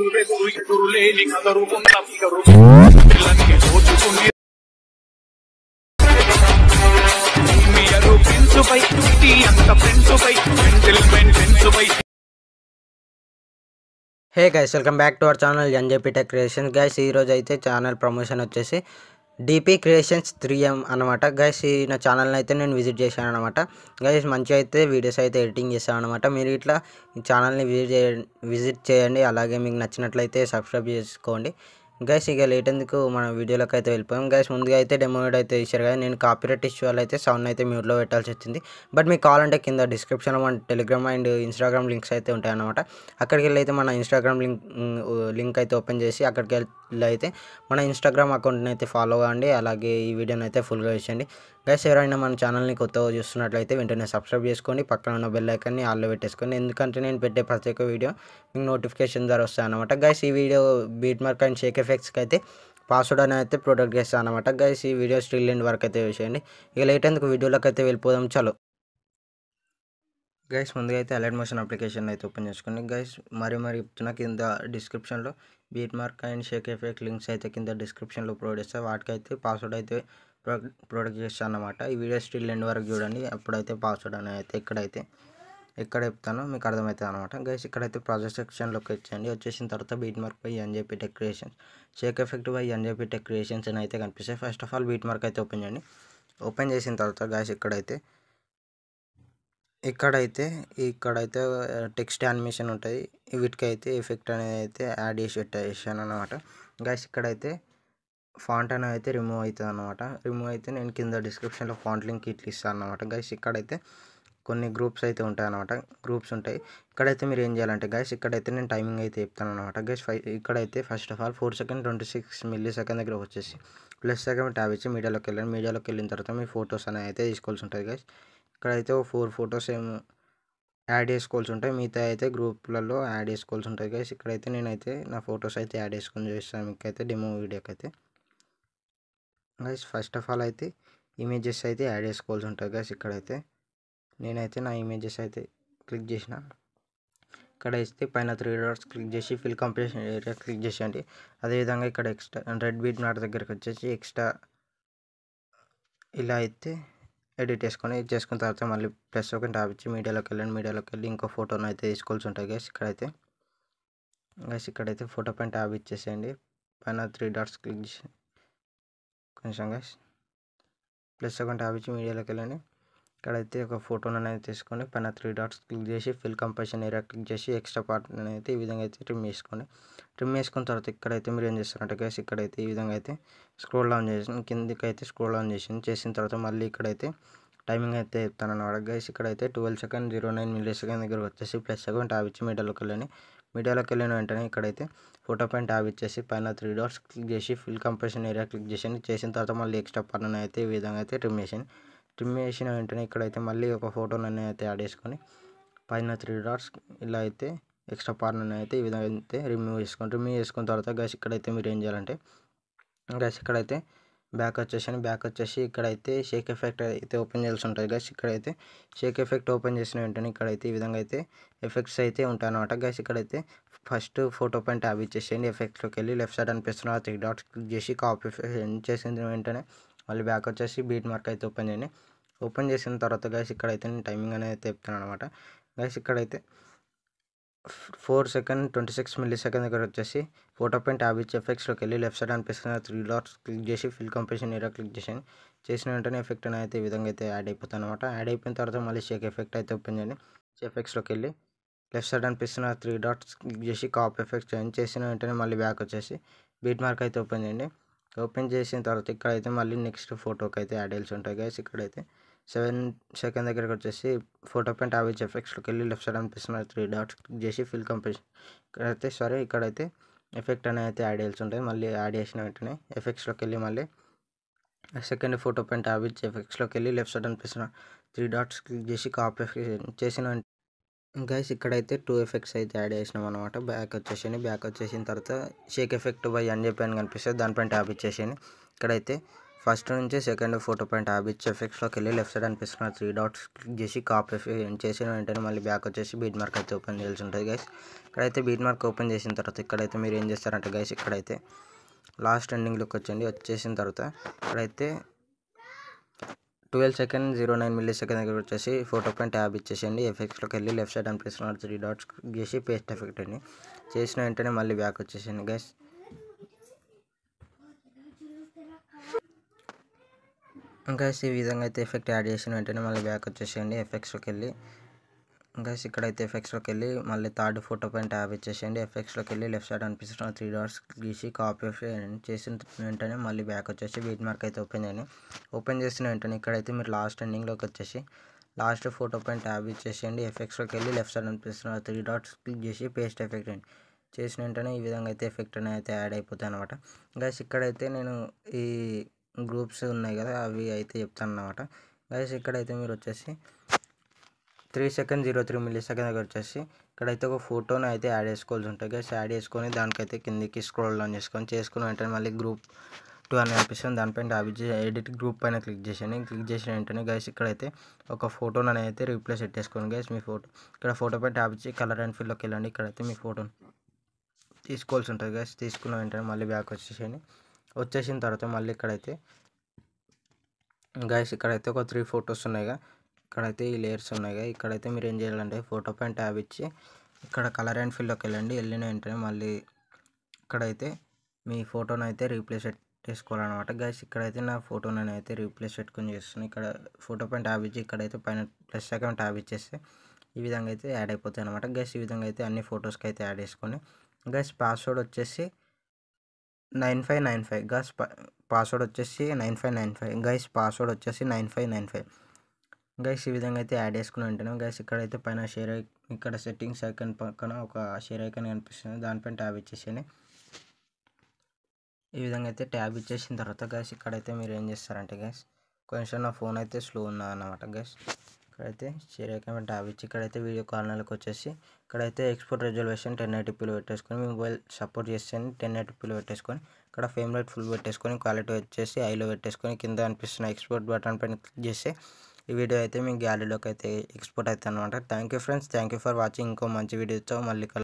hey guys welcome back to our channel NJP tech creation guys promotion वे DP creations three M అనమాట guys ఈ నా ఛానల్ని అయితే నేను విజిట్ చేశాను అనమాట గైస్ మంచిగా అయితే వీడియోస్ అయితే ఎడిటింగ్ చేశాను అనమాట మీరు ఇట్లా ఈ ఛానల్ని విజిట్ చేయండి విజిట్ చేయండి అలాగే మీకు నచ్చినట్లయితే సబ్స్క్రైబ్ చేసుకోండి గైస్ ఇక లేట్ ఎందుకు మనం వీడియోలోకి అయితే వెళ్ళిపోయాం గైస్ ముందుగా అయితే డెమో అయితే ఇచ్చారు కదా నేను కాపీరైట్ ఇష్యూ వల్ల అయితే సౌండ్ అయితే మ్యూట్లో పెట్టాల్సి వచ్చింది బట్ మీకు కావాలంటే కింద డిస్క్రిప్షన్లో మన టెలిగ్రామ్ అండ్ ఇన్స్టాగ్రామ్ లింక్స్ అయితే ఉంటాయన్నమాట అక్కడికి వెళ్ళి అయితే మన ఇన్స్టాగ్రామ్ లింక్ లింక్ అయితే ఓపెన్ చేసి అక్కడికి వెళ్ళి అయితే మన ఇన్స్టాగ్రామ్ అకౌంట్ని అయితే ఫాలో కావండి అలాగే ఈ వీడియోని అయితే ఫుల్గా ఇచ్చేయండి గైస్ ఎవరైనా మన ఛానల్ని కొత్తగా చూస్తున్నట్లయితే వెంటనే సబ్స్క్రైబ్ చేసుకోండి పక్కన ఉన్న బెల్ ఐకాన్ని ఆల్లో పెట్టేసుకోండి ఎందుకంటే నేను పెట్టే ప్రత్యేక వీడియో మీకు నోటిఫికేషన్ ద్వారా వస్తాయి అనమాట గైస్ ఈ video beat mark and shake ఎఫెక్ట్స్కి అయితే పాస్వర్డ్ అని అయితే ప్రొటెక్ట్ చేస్తాను అనమాట గైస్ ఈ వీడియో స్టిల్ ఎండ్ వరకు అయితే వేసేయండి ఇక లేట్ ఎందుకు వీడియోలోకి అయితే వెళ్ళిపోదాం చలో గైస్ ముందుగా అయితే అలర్ట్ మోషన్ అప్లికేషన్ అయితే ఓపెన్ చేసుకోండి గైస్ మరి మరి చెప్తున్నా కింద డిస్క్రిప్షన్లో beat mark and shake effect links అయితే కింద డిస్క్రిప్షన్లో ప్రొవైడ్ చేస్తా వాటికైతే పాస్వర్డ్ అయితే ప్రొడక్ట్ చేస్తాను అనమాట ఈ వీడియో స్టిల్ ఎండ్ వరకు చూడండి అప్పుడైతే పాస్వర్డ్ అనేది అయితే ఇక్కడైతే ఎక్కడ చెప్తానో మీకు అర్థమవుతుంది అనమాట గైస్ ఇక్కడైతే ప్రాజెక్ట్ సెక్షన్లోకి వచ్చేయండి వచ్చేసిన తర్వాత beat mark by NJP tech creations shake effect by NJP tech creations అని అయితే కనిపిస్తాయి first of all beat mark అయితే ఓపెన్ చేయండి ఓపెన్ చేసిన తర్వాత గైస్ ఇక్కడైతే ఇక్కడైతే ఇక్కడైతే టెక్స్ట్ యానిమేషన్ ఉంటుంది వీటికైతే ఎఫెక్ట్ అనేది అయితే యాడ్ చేసి పెట్టేసాను అనమాట గైస్ ఇక్కడైతే ఫాంట్ అనేది అయితే రిమూవ్ అవుతుంది అనమాట రిమూవ్ అయితే నేను కింద డిస్క్రిప్షన్లో ఫాంట్ లింక్ ఇట్లా ఇస్తాను అనమాట గైస్ ఇక్కడైతే కొన్ని గ్రూప్స్ అయితే ఉంటాయి అనమాట గ్రూప్స్ ఉంటాయి ఇక్కడైతే మీరు ఏం చేయాలంటే గైస్ ఇక్కడైతే నేను టైమింగ్ అయితే చెప్తాను అనమాట గైస్ ఫైవ్ ఇక్కడైతే first of all four second twenty six millisecond దగ్గర వచ్చేసి ప్లస్ సెకండ్ ట్యాబ్ ఇచ్చి మీడియాలోకి వెళ్ళండి మీడియాలోకి వెళ్ళిన తర్వాత మీ ఫొటోస్ అనేవి అయితే తీసుకోవాల్సి ఉంటుంది గైస్ ఇక్కడైతే ఓ ఫోర్ ఫొటోస్ ఏమో యాడ్ చేసుకోవాల్సి ఉంటాయి మిగతా అయితే గ్రూప్లలో యాడ్ చేసుకోవాల్సి ఉంటుంది గైస్ ఇక్కడైతే నేనైతే నా ఫొటోస్ అయితే యాడ్ చేసుకొని చూస్తాను మీకు అయితే డెమో వీడియోకి అయితే గైస్ ఫస్ట్ ఆఫ్ ఆల్ అయితే ఇమేజెస్ అయితే యాడ్ చేసుకోవాల్సి ఉంటుంది గైస్ ఇక్కడైతే నేనైతే నా ఇమేజెస్ అయితే క్లిక్ చేసిన ఇక్కడ ఇస్తే పైన త్రీ డాట్స్ క్లిక్ చేసి ఫిల్ కంప్లీషన్ ఏరియా క్లిక్ చేసేయండి అదేవిధంగా ఇక్కడ ఎక్స్ట్రా రెడ్ బీట్ నాట్ దగ్గరికి వచ్చేసి ఎక్స్ట్రా ఇలా అయితే ఎడిట్ చేసుకొని చేసుకున్న తర్వాత మళ్ళీ ప్లస్ ఒక ట్యాప్ ఇచ్చి మీడియాలోకి వెళ్ళండి మీడియాలోకి వెళ్ళి ఇంకో ఫోటోను అయితే తీసుకోవాల్సి ఉంటుంది గైస్ ఇక్కడైతే గ్యాస్ ఇక్కడైతే ఫోటో పైన ట్యాబ్ ఇచ్చేసేయండి పైన త్రీ డాట్స్ క్లిక్ చేసి కొంచెం గైస్ ప్లస్ ఒక ట్యాబ్ ఇచ్చి మీడియాలోకి వెళ్ళండి ఇక్కడైతే ఒక ఫోటోని అనేది తీసుకొని పైన త్రీ డాట్స్ క్లిక్ చేసి ఫిల్ కంపల్షన్ ఏరియా క్లిక్ చేసి ఎక్స్ట్రా పార్ట్ అయితే ఈ విధంగా అయితే ట్రిమ్ చేసుకోండి ట్రిమ్ చేసుకున్న తర్వాత ఇక్కడైతే మీరు ఏం చేస్తారంటే గైస్ ఇక్కడైతే ఈ విధంగా అయితే స్క్రోల్ డౌన్ చేసి అయితే స్క్రోల్ డౌన్ చేసి చేసిన తర్వాత మళ్ళీ ఇక్కడైతే టైమింగ్ అయితే చెప్తాను అనమాట గైస్ ఇక్కడైతే twelve second zero nine millisecond దగ్గర వచ్చేసి ప్లస్ సెకండ్ ట్యాబ్ ఇచ్చి మీడియాలోకి వెళ్ళండి మీడియాలోకి వెళ్ళిన వెంటనే ఇక్కడైతే ఫోటో పైన ట్యాబ్ ఇచ్చేసి పైన త్రీ డాట్స్ క్లిక్ చేసి ఫిల్ కంప్రెషన్ ఏరియా క్లిక్ చేసి చేసిన తర్వాత మళ్ళీ ఎక్స్ట్రా పన్ను అయితే ఈ విధంగా అయితే ట్రిమ్ చేసాను రిమూవషన్ అంటే ఇక్కడైతే మళ్ళీ ఒక ఫోటో నినే అయితే యాడ్ చేసుకొని 10 నా 3 డాట్స్ ఇలా అయితే ఎక్స్ట్రా పార్నర్ ని అయితే ఈ విధంగా అయితే రిమూవ్ చేసుకొని మిస్ చేసుకొని తర్వాత గైస్ ఇక్కడైతే రిరేంజ్ అలా అంటే గైస్ ఇక్కడైతే బ్యాక్ వచ్చేసని బ్యాక్ వచ్చేసి ఇక్కడైతే షేక్ ఎఫెక్ట్ అయితే ఓపెన్ చేయాల్సి ఉంటది గైస్ ఇక్కడైతే షేక్ ఎఫెక్ట్ ఓపెన్ చేసిన వెంటనే ఇక్కడైతే ఈ విధంగా అయితే ఎఫెక్ట్స్ అయితే ఉంటానమాట గైస్ ఇక్కడైతే ఫస్ట్ ఫోటో పై అంటే అబి చేసెండి ఎఫెక్ట్స్ లోకి వెళ్ళి లెఫ్ట్ సైడ్ అనిపిస్తున్నాది 3 డాట్స్ క్లిక్ చేసి కాపీ చేసి ఎం చేసిన విధంగా ఉంటనే మళ్ళీ బ్యాక్ వచ్చేసి బీట్ మార్క్ అయితే ఓపెన్ చేయండి ఓపెన్ చేసిన తర్వాత గైస్ ఇక్కడైతే నేను టైమింగ్ అనేది చెప్తాను అనమాట గైస్ ఇక్కడైతే four second twenty six millisecond దగ్గర వచ్చేసి ఫోటో పెయింట్ యాబిచ్ ఎఫెక్ట్స్లోకి వెళ్ళి లెఫ్ట్ సైడ్ అనిపిస్తున్న త్రీ డాట్స్ క్లిక్ చేసి ఫిల్ కంపెషన్ ఏరియా క్లిక్ చేసాను చేసిన వెంటనే ఎఫెక్ట్ అనేది అయితే ఈ విధంగా అయితే యాడ్ అయిపోతుంది అనమాట యాడ్ అయిపోయిన తర్వాత మళ్ళీ షేక్ ఎఫెక్ట్ అయితే ఓపెన్ చేయండి ఎఫెక్ట్స్లోకి వెళ్ళి లెఫ్ట్ సైడ్ అనిపిస్తున్న త్రీ డాట్స్ క్లిక్ చేసి కాప్ ఎఫెక్ట్ చేయండి చేసిన వెంటనే మళ్ళీ బ్యాక్ వచ్చేసి బీట్ మార్క్ అయితే ఓపెన్ చేయండి ఓపెన్ చేసిన తర్వాత ఇక్కడ అయితే మళ్ళీ నెక్స్ట్ ఫోటోకి అయితే యాడ్ చేసి ఉంటాయి గైస్ ఇక్కడైతే సెవెన్ సెకండ్ దగ్గరకు వచ్చేసి ఫోటో పెయింట్ యావరేజ్ ఎఫెక్ట్స్లోకి వెళ్ళి లెఫ్ట్ సైడ్ అనిపిస్తున్నారు త్రీ డాట్స్ క్లిక్ చేసి ఫిల్ కంపెషన్ ఇక్కడైతే సారీ ఇక్కడైతే ఎఫెక్ట్ అనేది అయితే యాడ్ చేసి ఉంటుంది మళ్ళీ యాడ్ చేసిన వెంటనే ఎఫెక్ట్స్లోకి వెళ్ళి మళ్ళీ సెకండ్ ఫోటో పెయింట్ యావరేజ్ ఎఫెక్ట్స్లోకి వెళ్ళి లెఫ్ట్ సైడ్ అనిపిస్తున్నారు త్రీ డాట్స్ క్లిక్ చేసి కాపీ చేసిన గైస్ ఇక్కడైతే టూ ఎఫెక్ట్స్ అయితే యాడ్ చేసినాం అనమాట బ్యాక్ వచ్చేసింది బ్యాక్ వచ్చేసిన తర్వాత షేక్ ఎఫెక్ట్ బై అని చెప్పి అని కనిపిస్తుంది దానిపైన ట్యాప్ ఇచ్చేసింది ఇక్కడైతే ఫస్ట్ నుంచి సెకండ్ ఫోటో పాయింట్ ట్యాబ్ ఇచ్చి ఎఫెక్ట్స్లోకి వెళ్ళి లెఫ్ట్ సైడ్ అనిపిస్తున్న త్రీ డాట్స్ చేసి కాప్ ఎఫెక్ట్ చేసిన వెంటనే మళ్ళీ బ్యాక్ వచ్చేసి బీట్ మార్క్ అయితే ఓపెన్ చేయాల్సి ఉంటుంది గైస్ ఇక్కడైతే బీట్ మార్క్ ఓపెన్ చేసిన తర్వాత ఇక్కడైతే మీరు ఏం చేస్తారంటే గైస్ ఇక్కడైతే లాస్ట్ ఎండింగ్ లుక్ వచ్చండి వచ్చేసిన తర్వాత ఇక్కడైతే twelve second zero nine millisecond దగ్గర వచ్చేసి ఫోటో పైన ట్యాబ్ ఇచ్చేసేయండి ఎఫెక్ట్స్లోకి వెళ్ళి left side and press three dots చేసి పేస్ట్ ఎఫెక్ట్ అండి చేసిన వెంటనే మళ్ళీ బ్యాక్ వచ్చేసేయండి గైస్ ఇంకా ఈ విధంగా అయితే ఎఫెక్ట్ యాడ్ చేసిన వెంటనే మళ్ళీ బ్యాక్ వచ్చేసేయండి ఎఫెక్ట్స్లోకి వెళ్ళి గైస్ ఇక్కడైతే ఎఫెక్ట్స్లోకి వెళ్ళి మళ్ళీ థర్డ్ ఫోటో పైన ట్యాబ్ ఇచ్చేసేయండి ఎఫెక్ట్స్లోకి వెళ్ళి లెఫ్ట్ సైడ్ అనిపిస్తున్న త్రీ డాట్స్ గీసి కాపీ చేసిన వెంటనే మళ్ళీ బ్యాక్ వచ్చేసి వీట్ మార్క్ అయితే ఓపెన్ చేయండి ఓపెన్ చేసిన వెంటనే ఇక్కడైతే మీరు లాస్ట్ ఎండింగ్లోకి వచ్చేసి లాస్ట్ ఫోటో పైన ట్యాబ్ ఇచ్చేసేయండి ఎఫెక్ట్స్లోకి వెళ్ళి లెఫ్ట్ సైడ్ అనిపిస్తున్న త్రీ డాట్స్ క్లిక్ చేసి పేస్ట్ ఎఫెక్ట్ అండి చేసిన వెంటనే ఈ విధంగా అయితే ఎఫెక్ట్ అనేది అయితే యాడ్ అయిపోతాయి అనమాట గైస్ ఇక్కడైతే నేను ఈ గ్రూప్స్ ఉన్నాయి కదా అవి అయితే చెప్తాను అనమాట గైస్ ఇక్కడైతే మీరు వచ్చేసి three second zero three millisecond దగ్గర వచ్చేసి ఇక్కడైతే ఒక ఫోటోని అయితే యాడ్ చేసుకోవాల్సి ఉంటుంది గైస్ యాడ్ చేసుకొని దానికైతే కిందికి స్క్రోల్ డౌన్ చేసుకొని చేసుకుని వెంటనే మళ్ళీ గ్రూప్ టూ అని అనిపిస్తుంది దానిపైన డాబిజ్ ఎడిట్ గ్రూప్ పైన క్లిక్ చేసాను క్లిక్ చేసిన వెంటనే గైస్ ఇక్కడైతే ఒక ఫోటోని అయితే రీప్లేస్ పెట్టేసుకోండి గైస్ మీ ఫోటో ఇక్కడ ఫోటో పైన ట్యాప్ ఇచ్చి కలర్ అండ్ ఫీల్డ్లోకి వెళ్ళండి ఇక్కడైతే మీ ఫోటోని తీసుకోవాల్సి ఉంటుంది గైస్ తీసుకున్న వెంటనే మళ్ళీ బ్యాక్ వచ్చేసేయండి వచ్చేసిన తర్వాత మళ్ళీ ఇక్కడైతే గైస్ ఇక్కడైతే ఒక త్రీ ఫొటోస్ ఉన్నాయిగా ఇక్కడైతే ఈ లేయర్స్ ఉన్నాయి ఇక్కడైతే మీరు ఏం చేయాలంటే ఫోటో పైన ట్యాబ్ ఇచ్చి ఇక్కడ కలర్ అండ్ ఫిల్లోకి వెళ్ళండి వెళ్ళిన వెంటనే మళ్ళీ ఇక్కడైతే మీ ఫోటోను అయితే రీప్లేస్ చేసుకోవాలన్నమాట గైస్ ఇక్కడైతే నా ఫోటో నేను అయితే రీప్లేస్ పెట్టుకుని చేస్తున్నాను ఇక్కడ ఫోటో పైన ట్యాబ్ ఇచ్చి ఇక్కడైతే పైన ప్లస్ అకౌంట్ ట్యాబ్ ఇచ్చేస్తే ఈ విధంగా అయితే యాడ్ అయిపోతాయి అనమాట గైస్ ఈ విధంగా అయితే అన్ని ఫొటోస్కి అయితే యాడ్ చేసుకొని గైస్ పాస్వర్డ్ వచ్చేసి nine five nine five guys password వచ్చేసి nine five nine five guys password వచ్చేసి nine five nine five guys ఈ విధంగా అయితే యాడ్ చేసుకుని ఉంటాను గైస్ ఇక్కడైతే పైన షేర్ ఇక్కడ సెట్టింగ్స్ ఐకన్ పక్కన ఒక షేర్ ఐకన్ కనిపిస్తుంది దానిపైన ట్యాబ్ ఇచ్చేసాను ఈ విధంగా అయితే ట్యాబ్ ఇచ్చేసిన తర్వాత గైస్ ఇక్కడైతే మీరు ఏం చేస్తారంటే గైస్ కొంచెం నా ఫోన్ అయితే స్లో ఉన్నదన్నమాట గైస్ ఇక్కడైతే షేర్ ఐకన్ ట్యాబ్ ఇచ్చి ఇక్కడైతే వీడియో కార్నర్కి వచ్చేసి ఇక్కడైతే ఎక్స్పోర్ట్ రిజర్వేషన్ టెన్ పిల్లలు పెట్టేసుకొని మీ మొబైల్ సపోర్ట్ చేస్తే టెన్ పిల్లలు పెట్టేసుకొని ఇక్కడ ఫేమ్ రేట్ ఫుల్ పెట్టేసుకొని క్వాలిటీ వచ్చేసి ఐలో పెట్టేసుకొని కింద అనిపిస్తున్న ఎక్స్పోర్ట్ బటన్ పైన క్లిక్ చేస్తే ఈ వీడియో అయితే మేము గ్యాలరీలోకి అయితే ఎక్స్పోర్ట్ అవుతాయి అనమాట thank you friends thank you for watching ఇంకో మంచి వీడియోతో మళ్ళీ